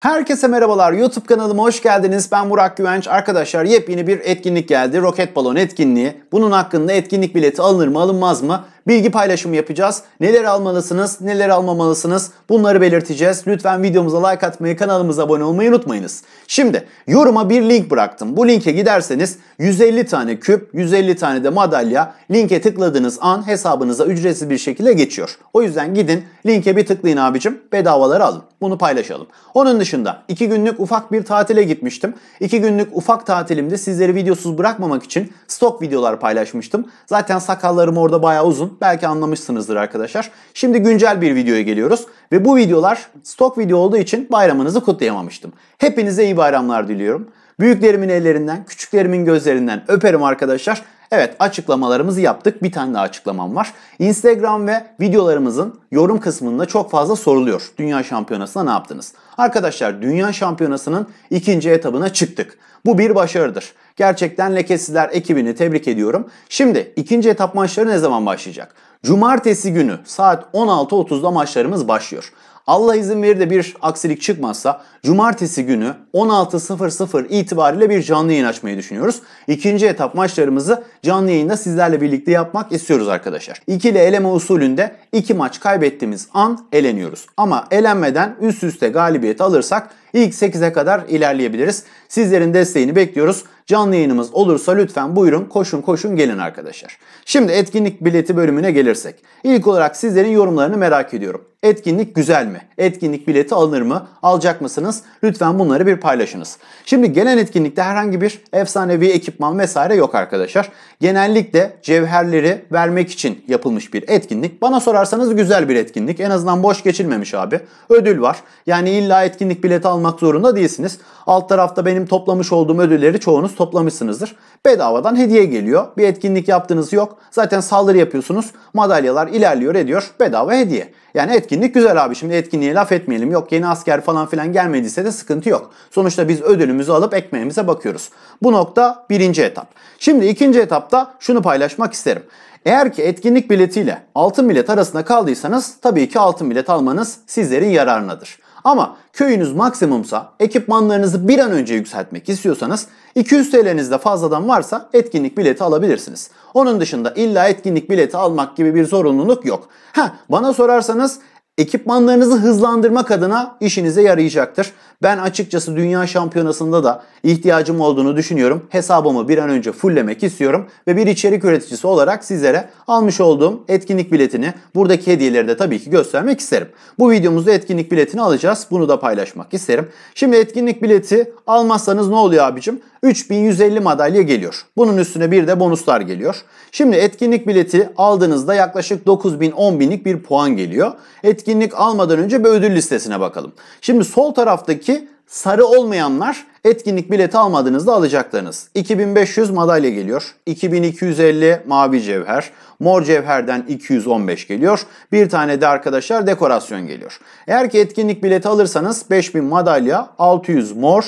Herkese merhabalar. YouTube kanalıma hoş geldiniz. Ben Burak Güvenç. Arkadaşlar yepyeni bir etkinlik geldi. Roket balon etkinliği. Bunun hakkında etkinlik bileti alınır mı alınmaz mı? bilgi paylaşımı yapacağız. Neler almalısınız, neler almamalısınız bunları belirteceğiz. Lütfen videomuza like atmayı, kanalımıza abone olmayı unutmayınız. Şimdi yoruma bir link bıraktım. Bu linke giderseniz 150 tane küp, 150 tane de madalya linke tıkladığınız an hesabınıza ücretsiz bir şekilde geçiyor. O yüzden gidin linke bir tıklayın abicim bedavaları alın. Bunu paylaşalım. Onun dışında 2 günlük ufak bir tatile gitmiştim. 2 günlük ufak tatilimde sizleri videosuz bırakmamak için stok videolar paylaşmıştım. Zaten sakallarım orada bayağı uzun belki anlamışsınızdır arkadaşlar. Şimdi güncel bir videoya geliyoruz ve bu videolar stok video olduğu için bayramınızı kutlayamamıştım. Hepinize iyi bayramlar diliyorum. Büyüklerimin ellerinden, küçüklerimin gözlerinden öperim arkadaşlar. Evet açıklamalarımızı yaptık. Bir tane daha açıklamam var. Instagram ve videolarımızın yorum kısmında çok fazla soruluyor. Dünya şampiyonasına ne yaptınız? Arkadaşlar dünya şampiyonasının ikinci etabına çıktık. Bu bir başarıdır. Gerçekten lekesizler ekibini tebrik ediyorum. Şimdi ikinci etap maçları ne zaman başlayacak? Cumartesi günü saat 16.30'da maçlarımız başlıyor. Allah izin verir de bir aksilik çıkmazsa cumartesi günü 16.00 itibariyle bir canlı yayın açmayı düşünüyoruz. İkinci etap maçlarımızı canlı yayında sizlerle birlikte yapmak istiyoruz arkadaşlar. İkili eleme usulünde iki maç kaybettiğimiz an eleniyoruz. Ama elenmeden üst üste galibiyet alırsak ilk 8'e kadar ilerleyebiliriz. Sizlerin desteğini bekliyoruz. Canlı yayınımız olursa lütfen buyurun koşun koşun gelin arkadaşlar. Şimdi etkinlik bileti bölümüne gelirsek. İlk olarak sizlerin yorumlarını merak ediyorum. Etkinlik güzel mi? Etkinlik bileti alınır mı? Alacak mısınız? Lütfen bunları bir paylaşınız. Şimdi gelen etkinlikte herhangi bir efsanevi ekipman vesaire yok arkadaşlar. Genellikle cevherleri vermek için yapılmış bir etkinlik. Bana sorarsanız güzel bir etkinlik. En azından boş geçilmemiş abi. Ödül var. Yani illa etkinlik bileti almak almak zorunda değilsiniz. Alt tarafta benim toplamış olduğum ödülleri çoğunuz toplamışsınızdır. Bedavadan hediye geliyor. Bir etkinlik yaptığınız yok. Zaten saldırı yapıyorsunuz. Madalyalar ilerliyor ediyor. Bedava hediye. Yani etkinlik güzel abi. Şimdi etkinliğe laf etmeyelim. Yok yeni asker falan filan gelmediyse de sıkıntı yok. Sonuçta biz ödülümüzü alıp ekmeğimize bakıyoruz. Bu nokta birinci etap. Şimdi ikinci etapta şunu paylaşmak isterim. Eğer ki etkinlik biletiyle altın bilet arasında kaldıysanız tabii ki altın bilet almanız sizlerin yararınadır. Ama köyünüz maksimumsa ekipmanlarınızı bir an önce yükseltmek istiyorsanız 200 TL'nizde fazladan varsa etkinlik bileti alabilirsiniz. Onun dışında illa etkinlik bileti almak gibi bir zorunluluk yok. Ha bana sorarsanız ekipmanlarınızı hızlandırmak adına işinize yarayacaktır. Ben açıkçası dünya şampiyonasında da ihtiyacım olduğunu düşünüyorum. Hesabımı bir an önce fulllemek istiyorum ve bir içerik üreticisi olarak sizlere almış olduğum etkinlik biletini buradaki hediyeleri de tabii ki göstermek isterim. Bu videomuzda etkinlik biletini alacağız. Bunu da paylaşmak isterim. Şimdi etkinlik bileti almazsanız ne oluyor abicim? 3150 madalya geliyor. Bunun üstüne bir de bonuslar geliyor. Şimdi etkinlik bileti aldığınızda yaklaşık 9000-10000'lik bir puan geliyor. Etkinlik etkinlik almadan önce bir ödül listesine bakalım. Şimdi sol taraftaki sarı olmayanlar etkinlik bileti almadığınızda alacaklarınız. 2500 madalya geliyor. 2250 mavi cevher. Mor cevherden 215 geliyor. Bir tane de arkadaşlar dekorasyon geliyor. Eğer ki etkinlik bileti alırsanız 5000 madalya, 600 mor,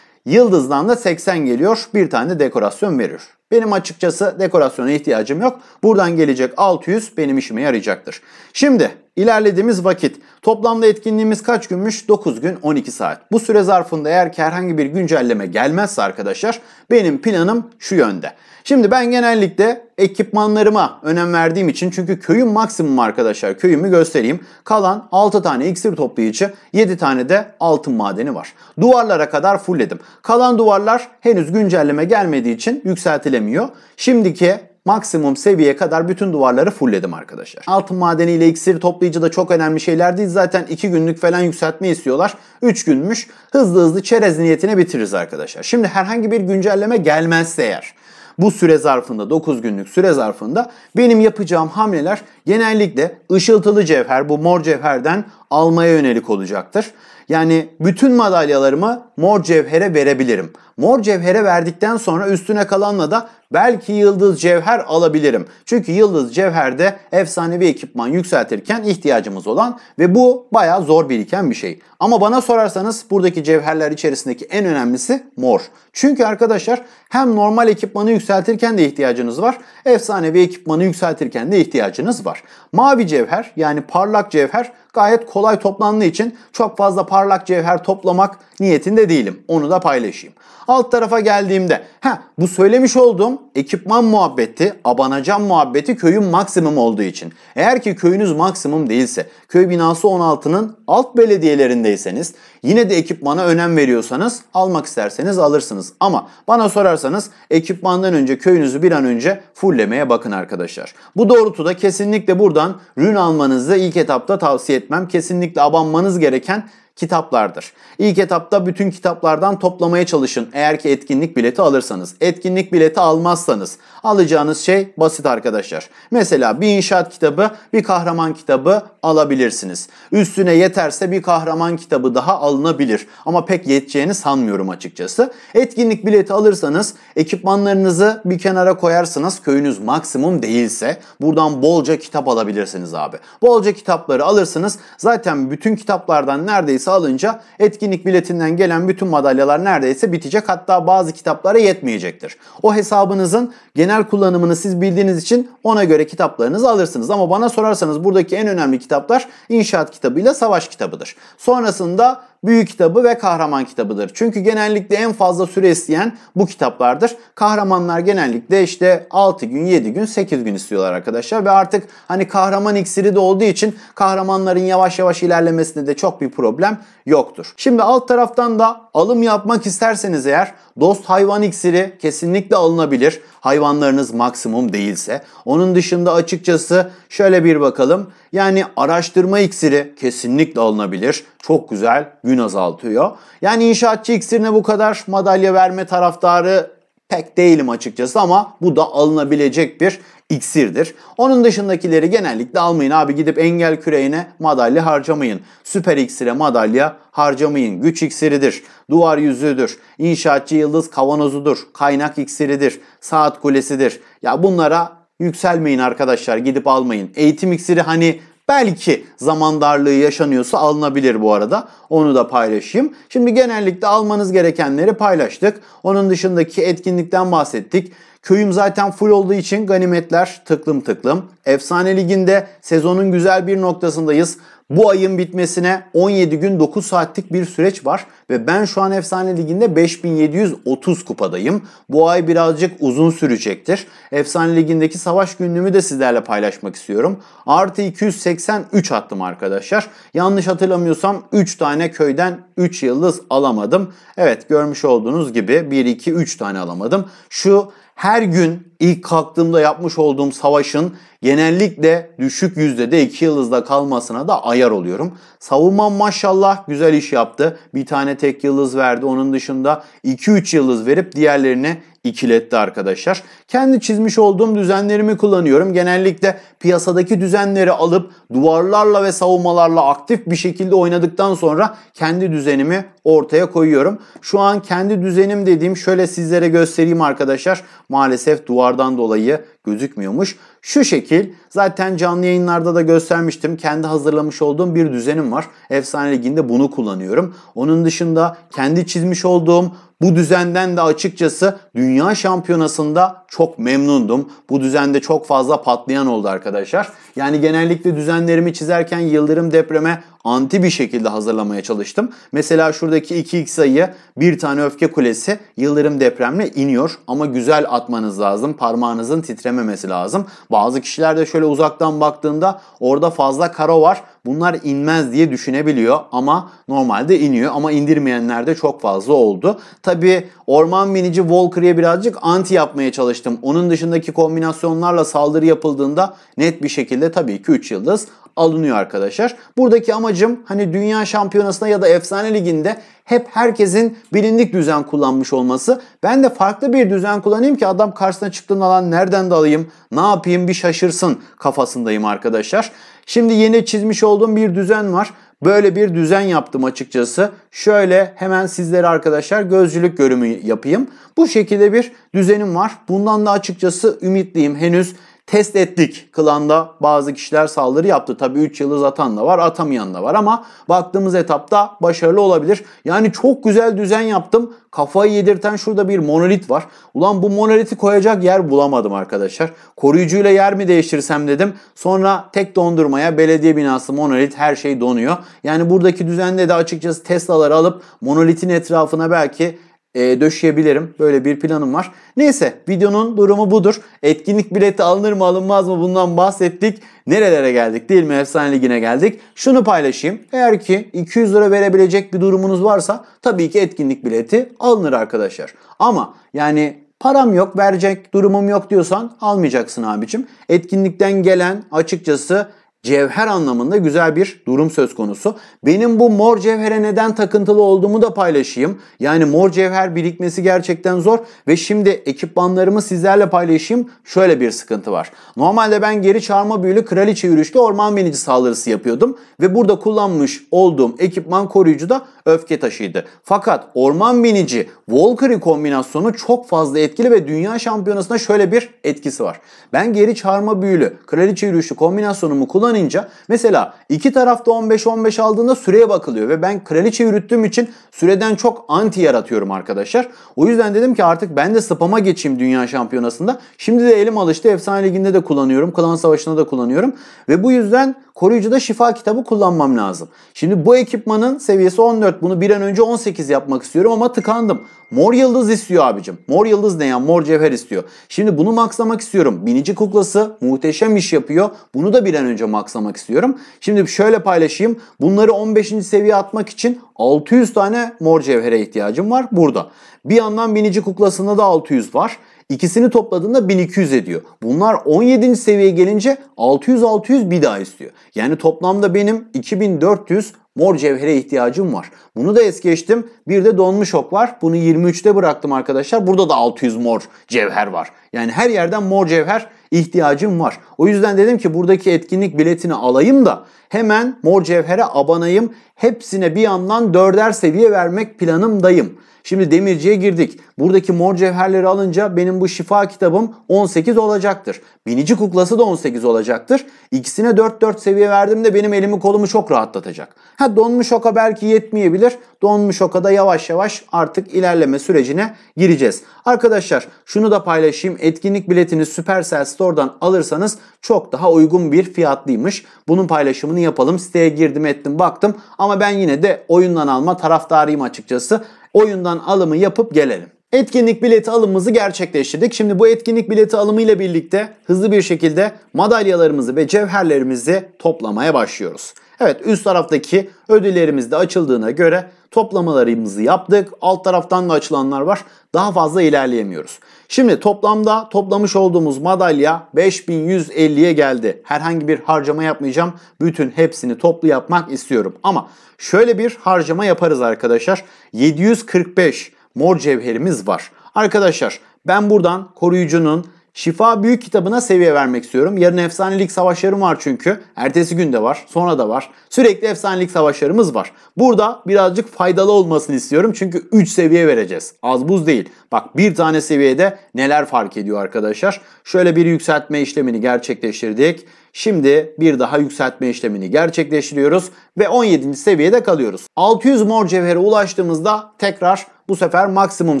Yıldız'dan da 80 geliyor. Bir tane dekorasyon verir. Benim açıkçası dekorasyona ihtiyacım yok. Buradan gelecek 600 benim işime yarayacaktır. Şimdi İlerlediğimiz vakit. Toplamda etkinliğimiz kaç günmüş? 9 gün 12 saat. Bu süre zarfında eğer ki herhangi bir güncelleme gelmezse arkadaşlar benim planım şu yönde. Şimdi ben genellikle ekipmanlarıma önem verdiğim için çünkü köyün maksimum arkadaşlar köyümü göstereyim. Kalan 6 tane iksir toplayıcı 7 tane de altın madeni var. Duvarlara kadar fullledim. Kalan duvarlar henüz güncelleme gelmediği için yükseltilemiyor. Şimdiki maksimum seviyeye kadar bütün duvarları fullledim arkadaşlar. Altın madeni ile iksir toplayıcı da çok önemli şeyler değil. Zaten 2 günlük falan yükseltme istiyorlar. 3 günmüş. Hızlı hızlı çerez niyetine bitiririz arkadaşlar. Şimdi herhangi bir güncelleme gelmezse eğer bu süre zarfında 9 günlük süre zarfında benim yapacağım hamleler genellikle ışıltılı cevher bu mor cevherden almaya yönelik olacaktır. Yani bütün madalyalarımı mor cevhere verebilirim. Mor cevhere verdikten sonra üstüne kalanla da belki yıldız cevher alabilirim. Çünkü yıldız cevherde efsanevi ekipman yükseltirken ihtiyacımız olan ve bu baya zor biriken bir şey. Ama bana sorarsanız buradaki cevherler içerisindeki en önemlisi mor. Çünkü arkadaşlar hem normal ekipmanı yükseltirken de ihtiyacınız var. Efsanevi ekipmanı yükseltirken de ihtiyacınız var. Mavi cevher yani parlak cevher gayet kolay toplandığı için çok fazla parlak cevher toplamak niyetinde de değilim. Onu da paylaşayım. Alt tarafa geldiğimde ha bu söylemiş olduğum ekipman muhabbeti, abanacan muhabbeti köyün maksimum olduğu için. Eğer ki köyünüz maksimum değilse, köy binası 16'nın alt belediyelerindeyseniz, yine de ekipmana önem veriyorsanız almak isterseniz alırsınız. Ama bana sorarsanız ekipmandan önce köyünüzü bir an önce fulllemeye bakın arkadaşlar. Bu doğrultuda kesinlikle buradan rün almanızı ilk etapta tavsiye etmem. Kesinlikle abanmanız gereken kitaplardır. İlk etapta bütün kitaplardan toplamaya çalışın eğer ki etkinlik bileti alırsanız. Etkinlik bileti almazsanız alacağınız şey basit arkadaşlar. Mesela bir inşaat kitabı, bir kahraman kitabı alabilirsiniz. Üstüne yeterse bir kahraman kitabı daha alınabilir ama pek yeteceğini sanmıyorum açıkçası. Etkinlik bileti alırsanız ekipmanlarınızı bir kenara koyarsınız köyünüz maksimum değilse buradan bolca kitap alabilirsiniz abi. Bolca kitapları alırsınız zaten bütün kitaplardan neredeyse belgesi alınca etkinlik biletinden gelen bütün madalyalar neredeyse bitecek hatta bazı kitaplara yetmeyecektir. O hesabınızın genel kullanımını siz bildiğiniz için ona göre kitaplarınızı alırsınız. Ama bana sorarsanız buradaki en önemli kitaplar inşaat kitabıyla savaş kitabıdır. Sonrasında büyük kitabı ve kahraman kitabıdır. Çünkü genellikle en fazla süre isteyen bu kitaplardır. Kahramanlar genellikle işte 6 gün, 7 gün, 8 gün istiyorlar arkadaşlar. Ve artık hani kahraman iksiri de olduğu için kahramanların yavaş yavaş ilerlemesinde de çok bir problem yoktur. Şimdi alt taraftan da alım yapmak isterseniz eğer dost hayvan iksiri kesinlikle alınabilir. Hayvanlarınız maksimum değilse. Onun dışında açıkçası şöyle bir bakalım. Yani araştırma iksiri kesinlikle alınabilir. Çok güzel gün azaltıyor. Yani inşaatçı iksirine bu kadar madalya verme taraftarı pek değilim açıkçası ama bu da alınabilecek bir iksirdir. Onun dışındakileri genellikle almayın abi gidip engel küreğine madalya harcamayın. Süper iksire madalya harcamayın. Güç iksiridir, duvar yüzüğüdür, inşaatçı yıldız kavanozudur, kaynak iksiridir, saat kulesidir. Ya bunlara Yükselmeyin arkadaşlar gidip almayın. Eğitim iksiri hani belki zaman darlığı yaşanıyorsa alınabilir bu arada. Onu da paylaşayım. Şimdi genellikle almanız gerekenleri paylaştık. Onun dışındaki etkinlikten bahsettik. Köyüm zaten full olduğu için ganimetler tıklım tıklım. Efsane Ligi'nde sezonun güzel bir noktasındayız. Bu ayın bitmesine 17 gün 9 saatlik bir süreç var ve ben şu an Efsane Ligi'nde 5730 kupadayım. Bu ay birazcık uzun sürecektir. Efsane Ligi'ndeki savaş günlüğümü de sizlerle paylaşmak istiyorum. Artı 283 attım arkadaşlar. Yanlış hatırlamıyorsam 3 tane köyden 3 yıldız alamadım. Evet görmüş olduğunuz gibi 1, 2, 3 tane alamadım. Şu her gün ilk kalktığımda yapmış olduğum savaşın genellikle düşük yüzde de 2 yıldızda kalmasına da ayar oluyorum. Savunma maşallah güzel iş yaptı. Bir tane tek yıldız verdi. Onun dışında 2-3 yıldız verip diğerlerini ikiletti arkadaşlar. Kendi çizmiş olduğum düzenlerimi kullanıyorum. Genellikle piyasadaki düzenleri alıp duvarlarla ve savunmalarla aktif bir şekilde oynadıktan sonra kendi düzenimi ortaya koyuyorum. Şu an kendi düzenim dediğim şöyle sizlere göstereyim arkadaşlar. Maalesef duvardan dolayı gözükmüyormuş. Şu şekil zaten canlı yayınlarda da göstermiştim. Kendi hazırlamış olduğum bir düzenim var. Efsane Ligi'nde bunu kullanıyorum. Onun dışında kendi çizmiş olduğum bu düzenden de açıkçası dünya şampiyonasında çok memnundum. Bu düzende çok fazla patlayan oldu arkadaşlar. Yani genellikle düzenlerimi çizerken yıldırım depreme anti bir şekilde hazırlamaya çalıştım. Mesela şuradaki 2x sayı bir tane öfke kulesi yıldırım depremle iniyor ama güzel atmanız lazım. Parmağınızın titrememesi lazım. Bazı kişilerde şöyle uzaktan baktığında orada fazla kara var bunlar inmez diye düşünebiliyor ama normalde iniyor ama indirmeyenler de çok fazla oldu. Tabi orman binici Walker'ye birazcık anti yapmaya çalıştım. Onun dışındaki kombinasyonlarla saldırı yapıldığında net bir şekilde tabii ki 3 yıldız alınıyor arkadaşlar. Buradaki amacım hani dünya şampiyonasına ya da efsane liginde hep herkesin bilindik düzen kullanmış olması. Ben de farklı bir düzen kullanayım ki adam karşısına çıktığında lan nereden dalayım, ne yapayım bir şaşırsın kafasındayım arkadaşlar. Şimdi yeni çizmiş olduğum bir düzen var. Böyle bir düzen yaptım açıkçası. Şöyle hemen sizlere arkadaşlar gözcülük görümü yapayım. Bu şekilde bir düzenim var. Bundan da açıkçası ümitliyim. Henüz Test ettik. Klanda bazı kişiler saldırı yaptı. Tabii 3 yıldız atan da var, atamayan da var ama baktığımız etapta başarılı olabilir. Yani çok güzel düzen yaptım. Kafayı yedirten şurada bir monolit var. Ulan bu monoliti koyacak yer bulamadım arkadaşlar. Koruyucuyla yer mi değiştirsem dedim. Sonra tek dondurmaya belediye binası monolit her şey donuyor. Yani buradaki düzende de açıkçası Tesla'ları alıp monolitin etrafına belki e, döşeyebilirim. Böyle bir planım var. Neyse videonun durumu budur. Etkinlik bileti alınır mı alınmaz mı bundan bahsettik. Nerelere geldik değil mi? Efsane Ligi'ne geldik. Şunu paylaşayım. Eğer ki 200 lira verebilecek bir durumunuz varsa tabii ki etkinlik bileti alınır arkadaşlar. Ama yani param yok verecek durumum yok diyorsan almayacaksın abicim. Etkinlikten gelen açıkçası cevher anlamında güzel bir durum söz konusu. Benim bu mor cevhere neden takıntılı olduğumu da paylaşayım. Yani mor cevher birikmesi gerçekten zor ve şimdi ekipmanlarımı sizlerle paylaşayım. Şöyle bir sıkıntı var. Normalde ben geri çağırma büyülü kraliçe yürüyüşlü orman binici saldırısı yapıyordum ve burada kullanmış olduğum ekipman koruyucu da öfke taşıydı. Fakat orman binici Valkyrie kombinasyonu çok fazla etkili ve dünya şampiyonasına şöyle bir etkisi var. Ben geri çağırma büyülü kraliçe yürüyüşlü kombinasyonumu kullanıyorum oynanınca mesela iki tarafta 15-15 aldığında süreye bakılıyor ve ben kraliçe yürüttüğüm için süreden çok anti yaratıyorum arkadaşlar. O yüzden dedim ki artık ben de spama geçeyim dünya şampiyonasında. Şimdi de elim alıştı. Efsane liginde de kullanıyorum. Klan savaşında da kullanıyorum. Ve bu yüzden koruyucuda şifa kitabı kullanmam lazım. Şimdi bu ekipmanın seviyesi 14. Bunu bir an önce 18 yapmak istiyorum ama tıkandım. Mor yıldız istiyor abicim. Mor yıldız ne ya? Mor cevher istiyor. Şimdi bunu maksamak istiyorum. Binici kuklası muhteşem iş yapıyor. Bunu da bir an önce maksamak istiyorum. Şimdi şöyle paylaşayım. Bunları 15. seviye atmak için 600 tane mor cevhere ihtiyacım var burada. Bir yandan binici kuklasında da 600 var. İkisini topladığında 1200 ediyor. Bunlar 17. seviyeye gelince 600-600 bir daha istiyor. Yani toplamda benim 2400 mor cevhere ihtiyacım var. Bunu da es geçtim. Bir de donmuş ok var. Bunu 23'te bıraktım arkadaşlar. Burada da 600 mor cevher var. Yani her yerden mor cevher ihtiyacım var. O yüzden dedim ki buradaki etkinlik biletini alayım da hemen mor cevhere abanayım. Hepsine bir yandan dörder seviye vermek planımdayım. Şimdi demirciye girdik. Buradaki mor cevherleri alınca benim bu şifa kitabım 18 olacaktır. Binici kuklası da 18 olacaktır. İkisine 4-4 seviye verdim de benim elimi kolumu çok rahatlatacak. Ha donmuş oka belki yetmeyebilir. Donmuş okada yavaş yavaş artık ilerleme sürecine gireceğiz. Arkadaşlar şunu da paylaşayım. Etkinlik biletini Supercell Store'dan alırsanız çok daha uygun bir fiyatlıymış. Bunun paylaşımını yapalım. Siteye girdim ettim baktım ama ben yine de oyundan alma taraftarıyım açıkçası oyundan alımı yapıp gelelim. Etkinlik bileti alımımızı gerçekleştirdik. Şimdi bu etkinlik bileti alımı ile birlikte hızlı bir şekilde madalyalarımızı ve cevherlerimizi toplamaya başlıyoruz. Evet üst taraftaki ödüllerimiz de açıldığına göre toplamalarımızı yaptık. Alt taraftan da açılanlar var. Daha fazla ilerleyemiyoruz. Şimdi toplamda toplamış olduğumuz madalya 5150'ye geldi. Herhangi bir harcama yapmayacağım. Bütün hepsini toplu yapmak istiyorum. Ama şöyle bir harcama yaparız arkadaşlar. 745 mor cevherimiz var. Arkadaşlar ben buradan koruyucunun Şifa Büyük kitabına seviye vermek istiyorum. Yarın efsanelik savaşlarım var çünkü. Ertesi gün de var, sonra da var. Sürekli efsanelik savaşlarımız var. Burada birazcık faydalı olmasını istiyorum çünkü 3 seviye vereceğiz. Az buz değil. Bak bir tane seviyede neler fark ediyor arkadaşlar. Şöyle bir yükseltme işlemini gerçekleştirdik. Şimdi bir daha yükseltme işlemini gerçekleştiriyoruz ve 17. seviyede kalıyoruz. 600 mor cevhere ulaştığımızda tekrar bu sefer maksimum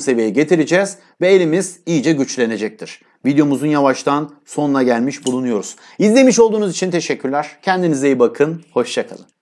seviyeye getireceğiz ve elimiz iyice güçlenecektir videomuzun yavaştan sonuna gelmiş bulunuyoruz. İzlemiş olduğunuz için teşekkürler. Kendinize iyi bakın. Hoşçakalın.